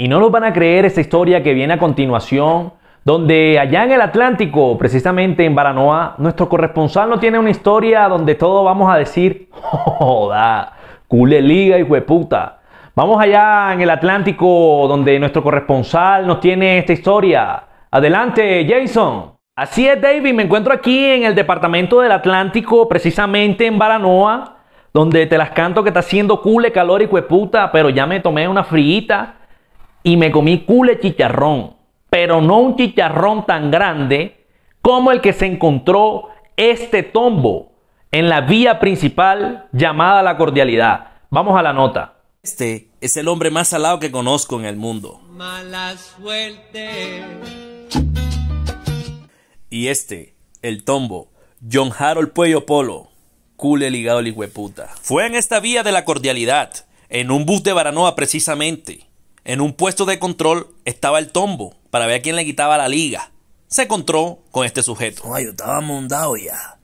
Y no lo van a creer esta historia que viene a continuación, donde allá en el Atlántico, precisamente en Baranoa, nuestro corresponsal no tiene una historia donde todos vamos a decir, joda, cule liga y hueputa. Vamos allá en el Atlántico, donde nuestro corresponsal nos tiene esta historia. Adelante, Jason. Así es, David. Me encuentro aquí en el departamento del Atlántico, precisamente en Baranoa, donde te las canto que está haciendo cule, calor y hueputa, pero ya me tomé una frita y me comí cule chicharrón, pero no un chicharrón tan grande como el que se encontró este tombo en la vía principal llamada la cordialidad. Vamos a la nota. Este es el hombre más salado que conozco en el mundo. suerte. Y este, el tombo, John Harold Puello Polo, cule ligado al Fue en esta vía de la cordialidad, en un bus de Baranoa precisamente, en un puesto de control estaba el tombo para ver a quién le quitaba la liga. Se encontró con este sujeto. Ay, yo estaba mondado ya.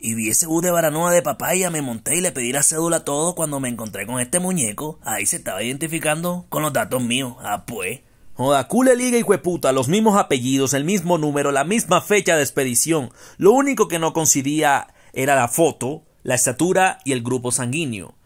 Y vi ese bus de baranoa de papaya, me monté y le pedí la cédula a todo cuando me encontré con este muñeco. Ahí se estaba identificando con los datos míos. Ah, pues. Joda, cule liga y hueputa, los mismos apellidos, el mismo número, la misma fecha de expedición. Lo único que no coincidía era la foto, la estatura y el grupo sanguíneo.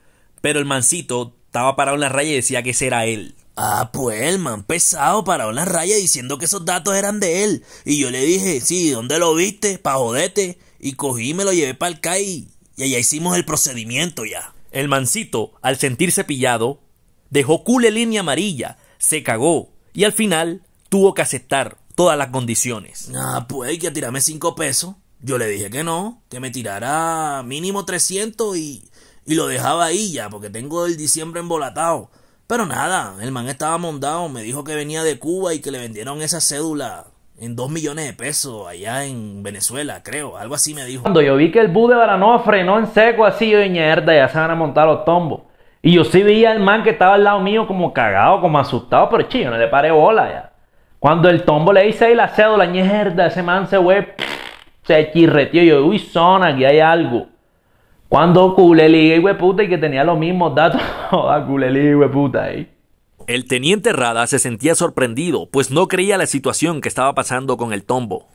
Pero el mancito estaba parado en la raya y decía que ese era él. Ah, pues el man pesado para la raya diciendo que esos datos eran de él. Y yo le dije, sí, ¿dónde lo viste? Pa' jodete. Y cogí y me lo llevé para el CAI. Y allá hicimos el procedimiento ya. El mancito, al sentirse pillado, dejó cule línea amarilla, se cagó. Y al final tuvo que aceptar todas las condiciones. Ah, pues que tirarme cinco pesos. Yo le dije que no, que me tirara mínimo 300 y, y lo dejaba ahí ya, porque tengo el diciembre embolatado. Pero nada, el man estaba montado, me dijo que venía de Cuba y que le vendieron esa cédula en 2 millones de pesos allá en Venezuela, creo, algo así me dijo. Cuando yo vi que el bus de Baranoa frenó en seco así, yo ñerda, ya se van a montar los tombos. Y yo sí veía al man que estaba al lado mío como cagado, como asustado, pero chido, no le paré bola ya. Cuando el tombo le hice ahí la cédula, ñerda, ese man se fue, se chirreteó, yo, uy, zona, aquí hay algo. Cuando Culeli, hueputa, y que tenía los mismos datos. Culeli, hueputa, ahí. El teniente Rada se sentía sorprendido, pues no creía la situación que estaba pasando con el tombo.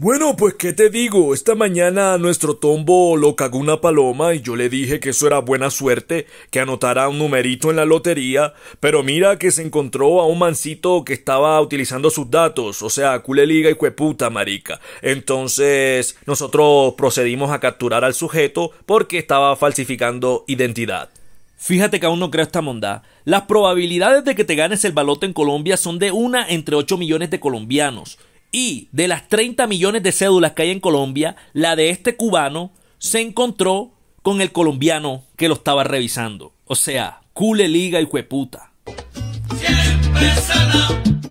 Bueno, pues qué te digo, esta mañana nuestro tombo lo cagó una paloma y yo le dije que eso era buena suerte, que anotara un numerito en la lotería, pero mira que se encontró a un mancito que estaba utilizando sus datos, o sea, culeliga liga y cueputa, marica. Entonces, nosotros procedimos a capturar al sujeto porque estaba falsificando identidad. Fíjate que aún no creo esta mondá. Las probabilidades de que te ganes el balote en Colombia son de una entre 8 millones de colombianos. Y de las 30 millones de cédulas que hay en Colombia, la de este cubano se encontró con el colombiano que lo estaba revisando. O sea, cule liga y hueputa.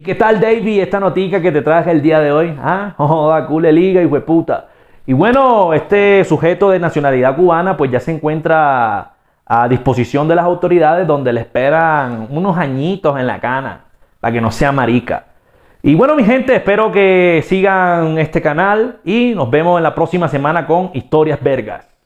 ¿Qué tal, David? Esta notica que te traje el día de hoy. Ah, oh, joda, cule liga y hueputa. Y bueno, este sujeto de nacionalidad cubana pues ya se encuentra a disposición de las autoridades donde le esperan unos añitos en la cana para que no sea marica. Y bueno, mi gente, espero que sigan este canal y nos vemos en la próxima semana con Historias Vergas.